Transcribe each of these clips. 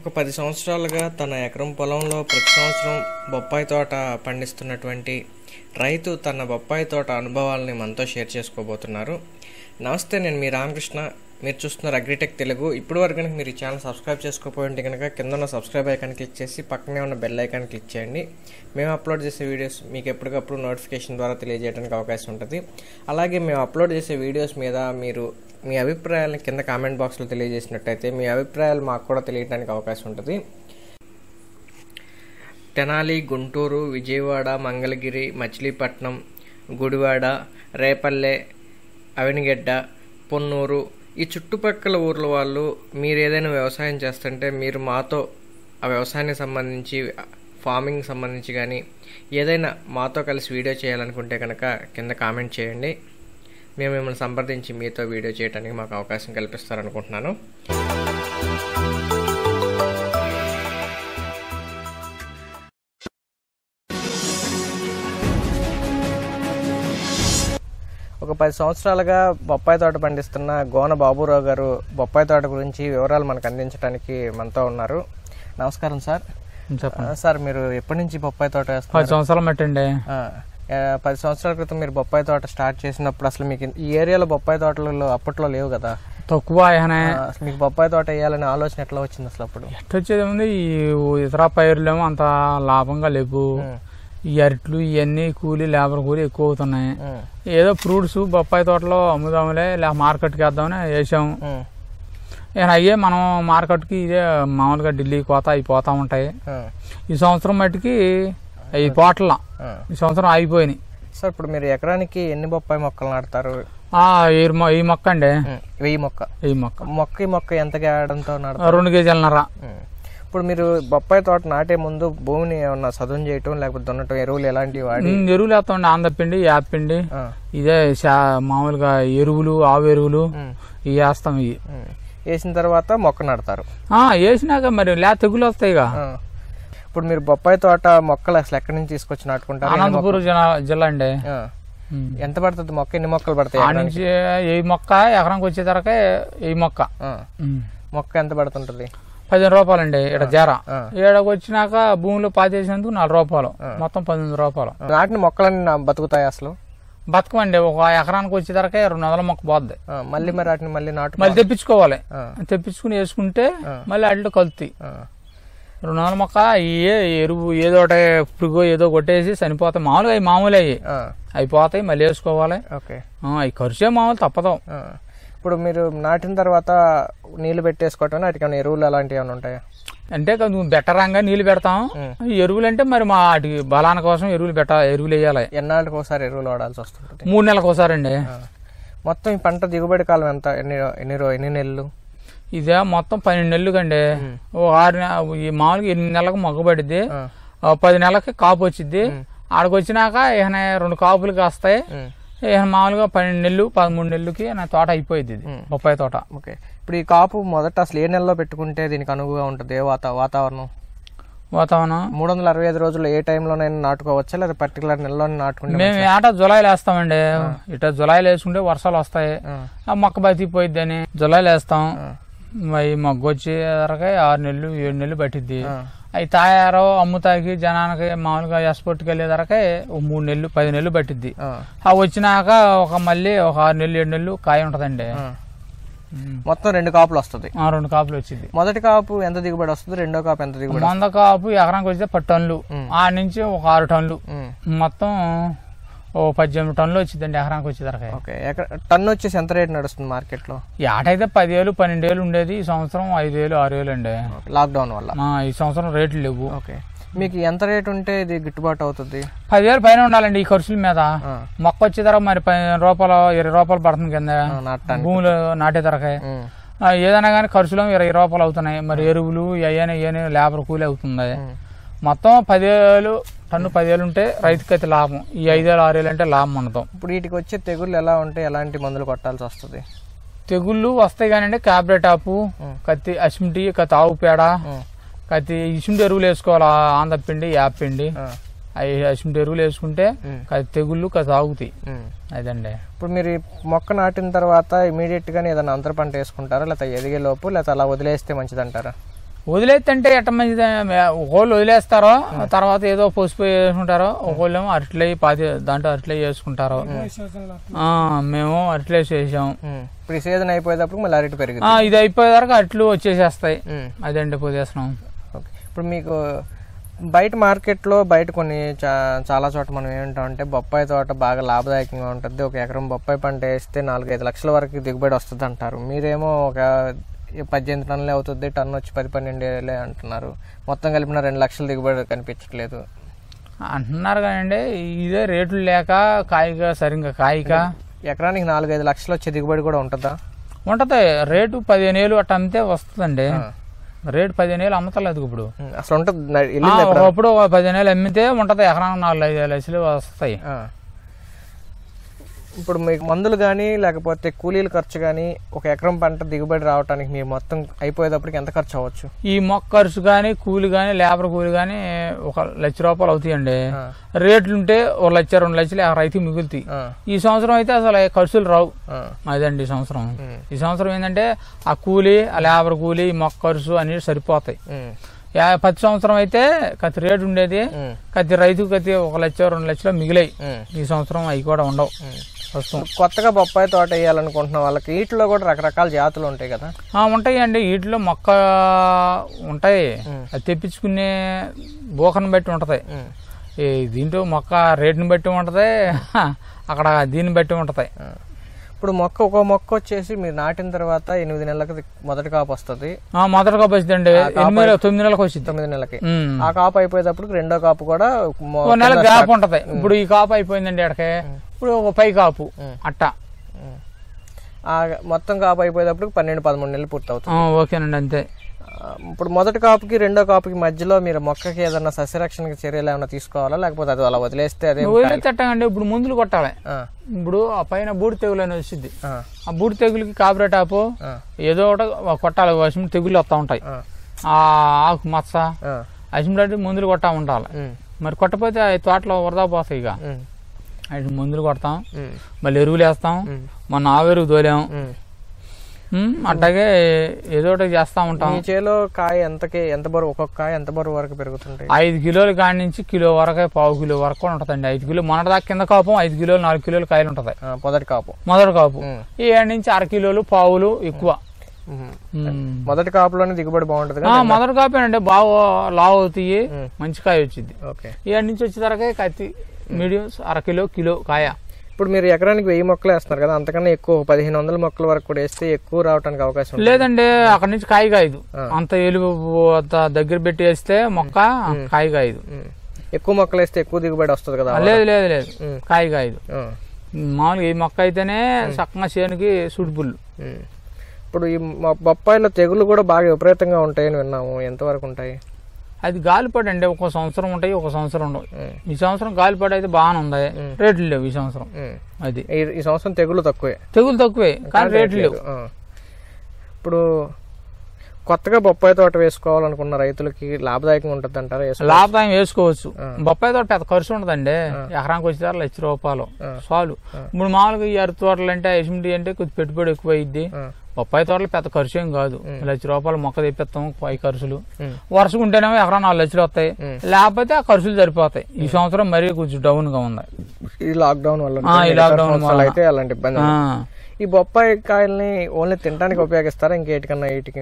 ఒక పది సంవత్సరాలుగా తన ఎకరం పొలంలో ప్రతి సంవత్సరం బొప్పాయి తోట పండిస్తున్నటువంటి రైతు తన బొప్పాయి తోట అనుభవాలని మనతో షేర్ చేసుకోబోతున్నారు నమస్తే నేను మీ రామకృష్ణ మీరు చూస్తున్నారు అగ్రిటెక్ తెలుగు ఇప్పుడు వరకు కనుక మీరు ఈ ఛానల్ సబ్స్క్రైబ్ చేసుకోకపోయింటే కనుక కింద ఉన్న సబ్స్క్రైబ్ ఐకాన్ క్లిక్ చేసి పక్కనే ఉన్న బెల్ ఐకాన్ క్లిక్ చేయండి మేము అప్లోడ్ చేసే వీడియోస్ మీకు ఎప్పటికప్పుడు నోటిఫికేషన్ ద్వారా తెలియజేయడానికి అవకాశం ఉంటుంది అలాగే మేము అప్లోడ్ చేసే వీడియోస్ మీద మీరు మీ అభిప్రాయాలను కింద కామెంట్ బాక్స్లో తెలియజేసినట్టయితే మీ అభిప్రాయాలు మాకు కూడా తెలియడానికి అవకాశం ఉంటుంది తెనాలి గుంటూరు విజయవాడ మంగళగిరి మచిలీపట్నం గుడివాడ రేపల్లె అవినిగడ్డ పొన్నూరు ఈ చుట్టుపక్కల ఊర్ల వాళ్ళు మీరు ఏదైనా వ్యవసాయం చేస్తుంటే మీరు మాతో ఆ వ్యవసాయానికి సంబంధించి ఫార్మింగ్ సంబంధించి కానీ ఏదైనా మాతో కలిసి వీడియో చేయాలనుకుంటే కనుక కింద కామెంట్ చేయండి మేము మిమ్మల్ని సంప్రదించి మీతో వీడియో చేయడానికి మాకు అవకాశం కల్పిస్తారనుకుంటున్నాను ఒక పది సంవత్సరాలుగా బొప్పాయి తోట పండిస్తున్న గోన బాబురావు గారు బొప్పాయి తోట గురించి వివరాలు మనకు అందించడానికి మనతో ఉన్నారు నమస్కారం సార్ సార్ మీరు ఎప్పటి నుంచి బొప్పాయి తోట పది సంవత్సరాలు పెట్టండి పది సంవత్సరాల క్రితం మీరు బొప్పాయి తోట స్టార్ట్ చేసినప్పుడు అసలు మీకు ఈ ఏరియాలో బొప్పాయి తోటలు అప్పట్లో లేవు కదా తక్కువ మీకు బొప్పాయి తోట వేయాలనే ఆలోచన ఎట్లా వచ్చింది అసలు అప్పుడు ఎట్లా వచ్చేది ఉంది ఈ ఇతర పైర్లేమో అంత లాభంగా లేవు ఈ అరట్లు ఇవన్నీ కూలీ లేబర్ కూలీ ఎక్కువ అవుతున్నాయి ఏదో ఫ్రూట్స్ బొప్పాయి తోటలో అమ్ముదాములే లేక మార్కెట్కి వేద్దామని వేసాము ఇక అయ్యే మనం మార్కెట్కి ఇదే మామూలుగా ఢిల్లీ కోత అవి ఉంటాయి ఈ సంవత్సరం మట్టుకి ఈ పోట్ల ఈ సంవత్సరం ఆగిపోయినాయి సార్ ఇప్పుడు మీరు ఎకరానికి ఎన్ని బొప్పాయి మొక్కలు నాడతారు ఈ మొక్క అండి వెయ్యి మొక్క ఈ మొక్క మొక్క ఈ మొక్క ఎంత గేడంతో రెండు కేజీలన్నర ఇప్పుడు మీరు బొప్పాయి తోట నాటే ముందు భూమిని ఏమన్నా సదును చేయటం లేకపోతే దున్నటం ఎరువులు ఎలాంటివి వాడి ఎరువులు వేస్తామండి ఆంధ్రపిండి యాపిండి ఇదే మామూలుగా ఎరువులు ఆవు ఎరువులు ఇవి వేస్తాం ఇవి వేసిన తర్వాత మొక్క నడతారు వేసినాక మరి లే తెగులు వస్తాయిగా ఇప్పుడు మీరు బొప్పాయి తోట మొక్కలు అసలు ఎక్కడి నుంచి తీసుకొచ్చి నాటుకుంటారు అనంతపురం జిల్లా అండి ఎంత పడుతుంది మొక్క ఎన్ని మొక్కలు పడతాయి ఆ నుంచి ఏ మొక్క ఎకరానికి వచ్చే తరకే ఈ మొక్క మొక్క ఎంత పడుతుంటది పదిహేను రూపాయలు అండి ఇక్కడ జ్వర ఈడకి వచ్చినాక భూమిలో పాతేసినందుకు నాలుగు రూపాయలు మొత్తం పదిహేను రూపాయలు నాటిన మొక్కలన్నీ బతుకుతాయి అసలు బతకమండి ఒక ఎకరానికి వచ్చే ధరకే రెండు వందల మొక్క పోద్ది మళ్ళీ మరి వాటిని మళ్ళీ నాటు మళ్ళీ తెప్పించుకోవాలి తెప్పించుకుని వేసుకుంటే మళ్ళీ అడ్లు కలుతాయి రెండు వందల మొక్క ఏ ఎరువు ఏదో ఒకటి పురుగు ఏదో కొట్టేసి చనిపోతాయి మామూలుగా అవి మామూలు అవి అయిపోతాయి మళ్ళీ వేసుకోవాలి అవి ఖర్చే మామూలు తప్పదు ఇప్పుడు మీరు నాటిన తర్వాత నీళ్లు పెట్టేసుకోవటం వాటికి ఎరువులు అలాంటివి ఏమైనా ఉంటాయా అంటే బెటరంగా నీళ్లు పెడతాం ఎరువులు అంటే మరి మా వాటి బలాన కోసం ఎరువులు పెట్ట ఎరువులు వేయాలి ఎన్నాళ్ళకి ఒకసారి ఎరువులు వాడాల్సి వస్తుంది మూడు నెలలకు ఒకసారి అండి మొత్తం ఈ పంట దిగుబడి కాలం ఎంత ఎన్ని ఎన్ని ఎన్ని నెలలు ఇదే మొత్తం పన్నెండు నెలలు కండి ఓ ఆరు ఈ మామూలుగా ఎనిమిది నెలలకు మగ్గబడిద్ది పది నెలలకి కాపు వచ్చింది ఆడకొచ్చినాక ఏమైనా రెండు కాపులు కాస్తాయి మామూలుగా పన్నెండు నెలలు పదమూడు నెలలకి నా తోట అయిపోయింది ఇది బొప్పాయి తోట ఓకే ఇప్పుడు ఈ కాపు మొదట అసలు ఏ నెలలో పెట్టుకుంటే దీనికి అనుగుగా ఉంటుంది ఏ వాతా వాతావరణం వాతావరణం మూడు వందల అరవై ఐదు రోజులు ఏ టైంలోనైనా నాటుకోవచ్చా లేదా పర్టికులర్ నెలలో నాటుకుంటే మేము ఏట జులైలో వేస్తామండి ఇట జులైలో వేసుకుంటే వర్షాలు వస్తాయి ఆ మొక్క అని జులైలో వేస్తాం మరి మొగ్గ ఆరు నెలలు ఏడు నెలలు పట్టిద్ది అవి తాయారో అమ్ముతాకి జనానికి మామూలుగా ఎస్పోర్ట్కి వెళ్ళే ధరకే మూడు నెలలు పది నెలలు పట్టిద్ది అవి వచ్చినాక ఒక మళ్ళీ ఒక ఆరు నెలలు ఏడు నెలలు కాయ ఉంటుందండి మొత్తం రెండు కాపులు వస్తుంది రెండు కాపులు వచ్చింది మొదటి కాపు ఎంత దిగుబడి వస్తుంది రెండో కాపు ఎంత దిగుబడి వంద కాపు ఎకరానికి వస్తే పది టన్నులు ఆ నుంచి ఒక ఆరు టన్నులు మొత్తం ఓ పద్దెనిమిది టన్నులు వచ్చిందండి ఎకరానికి వచ్చేసరికి ఓకే టన్ను వచ్చేసి ఎంత రేట్ నడుస్తుంది మార్కెట్ లో ఏటైతే పదివేలు పన్నెండు వేలు ఉండేది ఈ సంవత్సరం ఐదు వేలు ఆరు వేలు అండి లాక్డౌన్ వల్ల ఈ సంవత్సరం రేట్లు లేవు ఓకే మీకు ఎంత రేట్ ఉంటే ఇది గిట్టుబాటు అవుతుంది పదివేలు పైన ఉండాలండి ఈ ఖర్చుల మీద మొక్క వచ్చే ధర మరి పదిహేను రూపాయలు ఇరవై రూపాయలు పడుతుంది కింద భూములు నాటే ధరకే ఏదైనా కానీ ఖర్చులు ఇరవై రూపాయలు అవుతున్నాయి మరి ఎరువులు అయ్యానే ఏనే లేబర్ కూలి అవుతుంది మొత్తం పదివేలు టన్ను పదివేలు ఉంటే రైతుకి అయితే లాభం ఈ ఐదేళ్ళు ఆరేళ్ళు అంటే లాభం అనుతాం ఇప్పుడు వీటికి వచ్చే తెగుళ్ళు ఎలా ఉంటే ఎలాంటి మందులు కొట్టాల్సి వస్తుంది తెగుళ్ళు వస్తాయి కానీ క్యాబ్రే ఆపు కత్తి అసిమిటి కత్తి ఆవు పేడ కత్తి ఇసుమిటి ఎరువులు వేసుకోవాలి ఆంధ్రపిండి పిండి అవి అసిమిటి ఎరువులు వేసుకుంటే తెగుళ్ళు కథ ఆగుతాయి అదండి ఇప్పుడు మీరు మొక్క నాటిన తర్వాత ఇమీడియట్ ఏదైనా అంతర పంట వేసుకుంటారా లేకపోతే ఎదిగే లోపు లేకపోతే అలా వదిలేస్తే మంచిదంటారా వదిలేస్తంటే ఎట్ట మంచిది ఒకళ్ళు వదిలేస్తారో తర్వాత ఏదో పోసిపోయి వేసుకుంటారో ఒకళ్ళు ఏమో అట్లే పాతి దాంట్లో అట్లే చేసుకుంటారు మేము అట్లే చేసాం సీజన్ అయిపోయేటప్పుడు మళ్ళీ అరటి పెరిగి ఇది అయిపోయేదాకా అట్లు వచ్చేసేస్తాయి అదండి పొదేస్తున్నాం ఇప్పుడు మీకు బయట మార్కెట్లో బయట కొన్ని చాలా చోట మనం ఏమంటాం అంటే బొప్పాయి తోట బాగా లాభదాయకంగా ఉంటుంది ఒక ఎకరం బొప్పాయి పంట వేస్తే నాలుగైదు లక్షల వరకు దిగుబడి వస్తుంది అంటారు మీరేమో ఒక పద్దెనిమిది టన్నులే అవుతుంది టన్ను వచ్చి పది పన్నెండు వేలే అంటున్నారు మొత్తం కలిపిన రెండు లక్షల దిగుబడి కనిపించట్లేదు అంటున్నారు కానండి ఇదే రేట్లు లేక కాయిక సరిగ్గా కాయక ఎకరానికి నాలుగైదు లక్షలు వచ్చే దిగుబడి కూడా ఉంటుందా ఉంటుంది రేటు పదిహేను వేలు అట్ట అంతే వస్తుందండి రేటు పదిహేను వేలు అమ్మతలేదు ఇప్పుడు అసలు ఉంటుంది అప్పుడు పదిహేను వేలు అమ్మితే ఉంటుంది ఎకరానికి నాలుగు ఐదు లక్షలు వస్తాయి ఇప్పుడు మీకు మందులు కానీ లేకపోతే కూలీల ఖర్చు కానీ ఒక ఎకరం పంట దిగుబడి రావడానికి మీరు మొత్తం అయిపోయేటప్పటికి ఎంత ఖర్చు అవ్వచ్చు ఈ మొక్క ఖర్చు కానీ కూలి కానీ లేబర్ కూలి కానీ ఒక లక్ష రూపాయలు అవుతాయండి రేట్లుంటే ఒక లక్ష రెండు లక్షలు రైతు మిగులుతాయి ఈ సంవత్సరం అయితే అసలు ఖర్చులు రావు అదండి ఈ సంవత్సరం ఈ సంవత్సరం ఏంటంటే ఆ కూలి ఆ లేబర్ కూలి మొక్క ఖర్చు అనేవి సరిపోతాయి పది సంవత్సరం అయితే కతి రేటు ఉండేది కతి రైతు కతి ఒక లక్ష రెండు లక్షలు మిగిలాయి ఈ సంవత్సరం అవి కూడా ఉండవు కొత్తగా బొప్పాయి తోట వేయాలనుకుంటున్న వాళ్ళకి వీటిలో కూడా రకరకాల జాతులు ఉంటాయి కదా ఉంటాయి అండి వీటిలో మొక్క ఉంటాయి అది తెప్పించుకునే బోకను బట్టి ఉంటుంది దీంట్లో మొక్క రేటుని బట్టి ఉంటుంది అక్కడ దీన్ని బట్టి ఉంటుంది ఇప్పుడు మొక్క ఒక మొక్క వచ్చేసి మీరు నాటిన తర్వాత ఎనిమిది నెలలకి మొదటి కాపు వస్తుంది మొదటి కాపు వచ్చింది అండి ఎనిమిది తొమ్మిది నెలలకు వచ్చింది తొమ్మిది నెలకి ఆ కాపు అయిపోయేటప్పుడు రెండో కాపు కూడా నెల గ్యాప్ ఉంటది ఇప్పుడు ఈ కాపు అయిపోయిందండి అక్కడికి ఇప్పుడు ఒక పై కాపు అట్ట మొత్తం కాపు అయిపోయేటప్పుడు పన్నెండు పదమూడు నెలలు పూర్తి అవుతుంది ఓకేనండి అంతే ఇప్పుడు మొదటి కాపుకి రెండో కాపుకి మధ్యలో మీరు మొక్కకి ఏదైనా సస్యరక్షణ చర్యలు ఏమైనా తీసుకోవాలా లేకపోతే అది అలా వదిలేస్తే అదే వదిలేతట్టండి ఇప్పుడు ముందులు కొట్టాలి ఇప్పుడు ఆ పైన బూడి తెగులు అనేది వచ్చింది ఆ బూడి తెగులకి కాపురేటాపు ఏదో ఒకటి కొట్టాలి వసిన తెగులు వస్తూ ఉంటాయి ఆ ఆకు మచ్చ అసిమిలాంటి మందులు కొట్టా ఉండాలి మరి కొట్టపోతే తోటలో వరదా పోతాయి ఇక వాటికి మందులు కొడతాం మళ్ళీ ఎరువులు వేస్తాం మొన్న ఆవెరువు తోలాం అట్లాగే ఏదో ఒకటి చేస్తా ఉంటాం చేలో కాయ ఎంతకి ఎంత బరువు ఒక్కొక్క కాయ ఎంత బరువు వరకు పెరుగుతుంటాయి ఐదు కిలోల కాయ నుంచి కిలో వరకు పావు కిలో వరకు ఉంటుంది అండి ఐదు కిలో మొన్నటి దాకా కింద కాపం ఐదు కిలోలు నాలుగు కిలోలు కాయలు ఉంటుంది మొదటి కాపు మొదటి కాపు ఈ ఏడు నుంచి అర కిలోలు పావులు ఎక్కువ మొదటి కాపులోనే దిగుబడి బాగుంటది మొదటి కాపు అండి బాగా లావ్ అవుతాయి మంచి కాయ వచ్చింది ఏడు నుంచి వచ్చే తరకే కత్తి మీడియం అరకిలో కిలో కాయ ఇప్పుడు మీరు ఎకరానికి వెయ్యి మొక్కలు వేస్తున్నారు కదా అంతకన్నా ఎక్కువ పదిహేను వందల మొక్కల వరకు కూడా వేస్తే ఎక్కువ రావడానికి అవకాశం లేదండి అక్కడ నుంచి కాయ కాయదు అంత ఎలుగు అంత దగ్గర పెట్టి వేస్తే మొక్క కాయ కాయదు ఎక్కువ మొక్కలు వేస్తే ఎక్కువ దిగుబడి వస్తుంది కదా లేదు లేదు లేదు కాయ కాయదు మామూలుగా ఈ మొక్క అయితేనే సక్మ చేనుకి సూటిబుల్ ఇప్పుడు ఈ బొప్పాయిలో తెగులు కూడా బాగా విపరీతంగా ఉంటాయని విన్నాము ఎంతవరకు ఉంటాయి అది గాలి పడండి ఒక సంవత్సరం ఉంటాయి ఒక సంవత్సరం ఉండవు ఈ సంవత్సరం గాలిపడి అయితే బాగానే ఉంది రేట్లు లేవు ఈ సంవత్సరం అది ఈ సంవత్సరం తెగులు తక్కువే తెగులు తక్కువే కానీ రేట్లు లేవు ఇప్పుడు కొత్తగా బొప్పాయి తోట వేసుకోవాలనుకున్న రైతులకి లాభదాయకం ఉంటుంది అంటారా లాభదాయం వేసుకోవచ్చు బొప్పాయి తోట పెద్ద ఖర్చు ఉండదండి ఎకరానికి వచ్చేసారి లక్ష రూపాయలు చాలు ఇప్పుడు మామూలుగా ఈ అరటి తోటలు అంటే ఎసుమిటి అంటే కొద్దిగా పెట్టుబడి ఎక్కువ అయింది బొప్పాయి తోటలు పెద్ద ఖర్చు ఏం కాదు లక్ష రూపాయలు మొక్క తెప్పిస్తాం పై ఖర్చులు వర్షం ఉంటేనేమో ఎకరా నాలుగు లక్షలు వస్తాయి లేకపోతే ఆ ఖర్చులు సరిపోతాయి ఈ సంవత్సరం మరీ కొంచెం డౌన్ గా ఉంది ఈ లాక్డౌన్ వల్ల ఈ లాక్డౌన్ వల్ల అయితే అలాంటి ఇబ్బంది ఈ బొప్పాయి కాయల్ని ఓన్లీ తినడానికి ఉపయోగిస్తారా ఇంకేటికన్నా వీటికి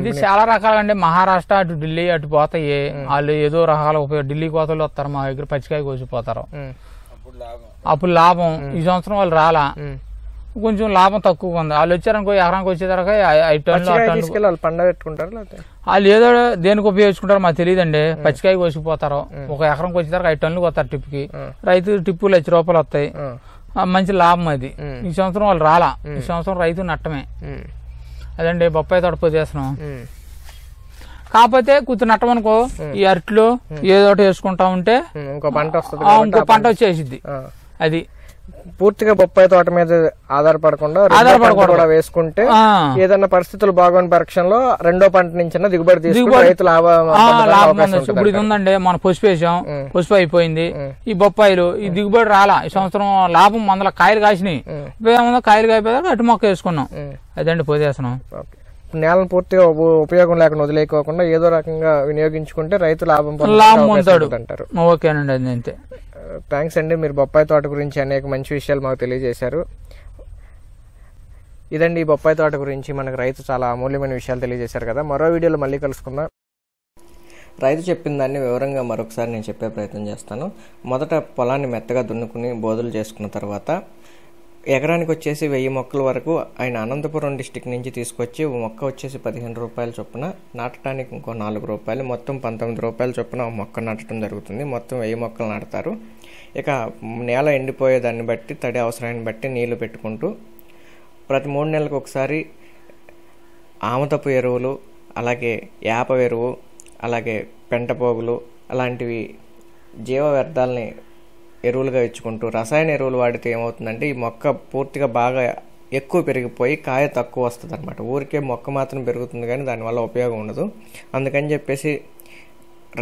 ఇది చాలా రకాలు అండి మహారాష్ట్ర అటు ఢిల్లీ అటు పోతాయి వాళ్ళు ఏదో రకాల ఉపయోగ ఢిల్లీ కోతలు వస్తారు మా దగ్గర పచ్చికాయ కోసిపోతారు అప్పుడు లాభం ఈ సంవత్సరం వాళ్ళు రాలా కొంచెం లాభం తక్కువగా ఉంది వాళ్ళు వచ్చారనుకో ఎకరానికి వచ్చే ఐదు టన్నులు పెట్టుకుంటారు వాళ్ళు ఏదో దేనికి ఉపయోగించుకుంటారో మాకు తెలియదండి పచ్చికాయ కోసిపోతారు ఒక ఎకరంకి తర్వాత ఐదు టన్నులు పోతారు టిప్కి రైతు టిప్పు లక్ష రూపాయలు వస్తాయి మంచి లాభం అది ఈ సంవత్సరం వాళ్ళు రాలా ఈ సంవత్సరం రైతు నట్టమే అదండి బొప్పాయి తడుపు చేస్తున్నాం కాకపోతే కూతురు నట్టం అనుకో ఈ అరటిలో ఏదో ఒకటి వేసుకుంటా ఉంటే ఇంకో పంట వస్తుంది ఇంకో పంట వచ్చేసిద్ది అది పూర్తిగా బొప్పాయి తోట మీద ఆధారపడకుండా ఆధారపడకుండా వేసుకుంటే ఏదైనా పరిస్థితులు బాగోని పరీక్షలో రెండో పంట నుంచి దిగుబడి రైతు లాభం ఇప్పుడు ఇది ఉందండి మనం పసుపు వేసాం పసుపు అయిపోయింది ఈ బొప్పాయిలు ఈ దిగుబడి రాలా ఈ సంవత్సరం లాభం మందల కాయలు కాసినాయి కాయలు కాయిపోయాక అటు మొక్క వేసుకున్నాం అదండి పొదేసనం నేలను పూర్తిగా ఉపయోగం లేకుండా వదిలేయకోకుండా ఏదో రకంగా వినియోగించుకుంటే రైతు లాభం అంటారు ఓకేనండి అది అంతే థ్యాంక్స్ అండి మీరు బొప్పాయి తోట గురించి అనేక మంచి విషయాలు మాకు తెలియజేశారు ఇదండి ఈ బొప్పాయి తోట గురించి మనకు రైతు చాలా అమూల్యమైన విషయాలు తెలియజేశారు కదా మరో వీడియోలో మళ్ళీ కలుసుకుందాం రైతు చెప్పిన దాన్ని వివరంగా మరొకసారి నేను చెప్పే ప్రయత్నం చేస్తాను మొదట పొలాన్ని మెత్తగా దున్నుకుని బోధలు చేసుకున్న తర్వాత ఎకరానికి వచ్చేసి వెయ్యి మొక్కల వరకు ఆయన అనంతపురం డిస్టిక్ నుంచి తీసుకొచ్చి మొక్క వచ్చేసి పదిహేను రూపాయల చొప్పున నాటడానికి ఇంకో నాలుగు రూపాయలు మొత్తం పంతొమ్మిది రూపాయల చొప్పున మొక్క నాటడం జరుగుతుంది మొత్తం వెయ్యి మొక్కలు నాటుతారు ఇక నేల ఎండిపోయే దాన్ని బట్టి తడి అవసరాన్ని బట్టి నీళ్లు పెట్టుకుంటూ ప్రతి మూడు నెలలకు ఒకసారి ఆమతపు ఎరువులు అలాగే యాప ఎరువు అలాగే పెంటపోగులు అలాంటివి జీవ వ్యర్థాలని ఎరువులుగా ఇచ్చుకుంటూ రసాయన ఎరువులు వాడితే ఏమవుతుందంటే ఈ మొక్క పూర్తిగా బాగా ఎక్కువ పెరిగిపోయి కాయ తక్కువ వస్తుంది అనమాట ఊరికే మొక్క మాత్రం పెరుగుతుంది కానీ దానివల్ల ఉపయోగం ఉండదు అందుకని చెప్పేసి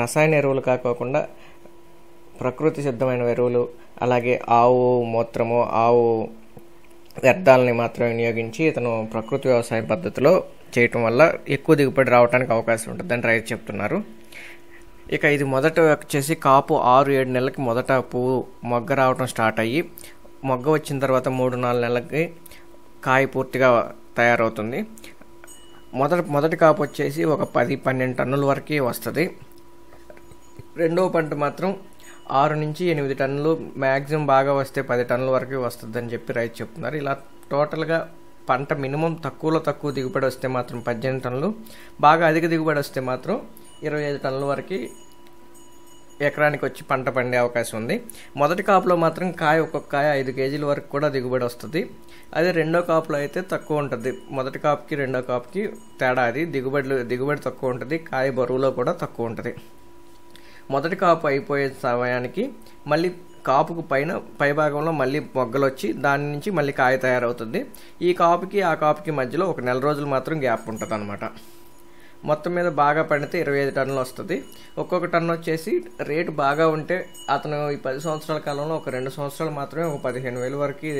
రసాయన ఎరువులు కాకోకుండా ప్రకృతి సిద్ధమైన ఎరువులు అలాగే ఆవు మూత్రము ఆవు వ్యర్థాలని మాత్రమే వినియోగించి ఇతను ప్రకృతి వ్యవసాయ పద్ధతిలో చేయటం వల్ల ఎక్కువ దిగుబడి రావడానికి అవకాశం ఉంటుందని రైతు చెప్తున్నారు ఇక ఇది మొదట వచ్చేసి కాపు ఆరు ఏడు నెలలకి మొదట పువ్వు మొగ్గ రావడం స్టార్ట్ అయ్యి మొగ్గ వచ్చిన తర్వాత మూడు నాలుగు నెలలకి కాయ పూర్తిగా తయారవుతుంది మొదట మొదటి కాపు వచ్చేసి ఒక పది పన్నెండు టన్నుల వరకు వస్తుంది రెండవ పంట మాత్రం ఆరు నుంచి ఎనిమిది టన్నులు మ్యాక్సిమం బాగా వస్తే పది టన్నుల వరకు వస్తుంది అని చెప్పి రైతు చెప్తున్నారు ఇలా టోటల్గా పంట మినిమం తక్కువలో తక్కువ దిగుబడి వస్తే మాత్రం పద్దెనిమిది టన్నులు బాగా అధిక దిగుబడి వస్తే మాత్రం ఇరవై ఐదు టన్నుల వరకు ఎకరానికి వచ్చి పంట పండే అవకాశం ఉంది మొదటి కాపులో మాత్రం కాయ ఒక్కొక్క కాయ ఐదు కేజీల వరకు కూడా దిగుబడి వస్తుంది అదే రెండో కాపులో అయితే తక్కువ ఉంటుంది మొదటి కాపుకి రెండో కాపుకి తేడా అది దిగుబడి దిగుబడి తక్కువ ఉంటుంది కాయ బరువులో కూడా తక్కువ ఉంటుంది మొదటి కాపు అయిపోయే సమయానికి మళ్ళీ కాపుకు పైన పైభాగంలో మళ్ళీ మొగ్గలు వచ్చి దాని నుంచి మళ్ళీ కాయ తయారవుతుంది ఈ కాపుకి ఆ కాపుకి మధ్యలో ఒక నెల రోజులు మాత్రం గ్యాప్ ఉంటుంది మొత్తం మీద బాగా పడితే ఇరవై ఐదు టన్నులు వస్తుంది ఒక్కొక్క టన్ను వచ్చేసి రేటు బాగా ఉంటే అతను ఈ పది సంవత్సరాల కాలంలో ఒక రెండు సంవత్సరాలు మాత్రమే ఒక పదిహేను వేలు వరకు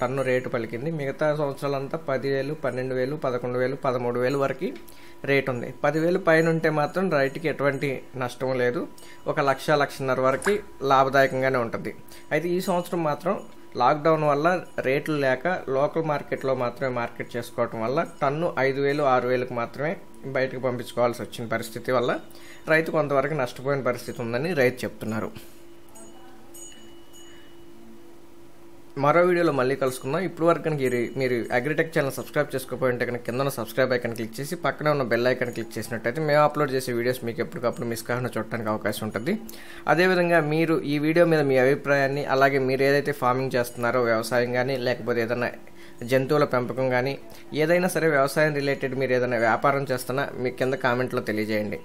టన్ను రేటు పలికింది మిగతా సంవత్సరాలంతా పదివేలు పన్నెండు వేలు పదకొండు వేలు పదమూడు వేలు వరకు రేట్ ఉంది పదివేలు పైన ఉంటే మాత్రం రైతుకి ఎటువంటి నష్టం లేదు ఒక లక్ష లక్షన్నర వరకు లాభదాయకంగానే ఉంటుంది అయితే ఈ సంవత్సరం మాత్రం లాక్డౌన్ వల్ల రేట్లు లేక లోకల్ మార్కెట్లో మాత్రమే మార్కెట్ చేసుకోవటం వల్ల టన్ను ఐదు వేలు ఆరు వేలకు మాత్రమే బయటకు పంపించుకోవాల్సి వచ్చిన పరిస్థితి వల్ల రైతు కొంతవరకు నష్టపోయిన పరిస్థితి ఉందని రైతు చెప్తున్నారు మరో వీడియోలో మళ్ళీ కలుసుకుందాం ఇప్పుడు వరకు కనుక మీరు అగ్రిటెక్ ఛానల్ సబ్స్క్రైబ్ చేసుకోకపోయింటే కనుక కింద సబ్స్క్రైబ్ ఐకన్ క్లిక్ చేసి పక్కనే ఉన్న బెల్ ఐకన్ క్లిక్ చేసినట్టయితే మేము అప్లోడ్ చేసే వీడియోస్ మీకు ఎప్పటికప్పుడు మిస్ కాకుండా చూడడానికి అవకాశం ఉంటుంది అదేవిధంగా మీరు ఈ వీడియో మీద మీ అభిప్రాయాన్ని అలాగే మీరు ఏదైతే ఫార్మింగ్ చేస్తున్నారో వ్యవసాయం కానీ లేకపోతే ఏదైనా జంతువుల పెంపకం కానీ ఏదైనా సరే వ్యవసాయం రిలేటెడ్ మీరు ఏదైనా వ్యాపారం చేస్తున్నా మీ కింద కామెంట్లో తెలియజేయండి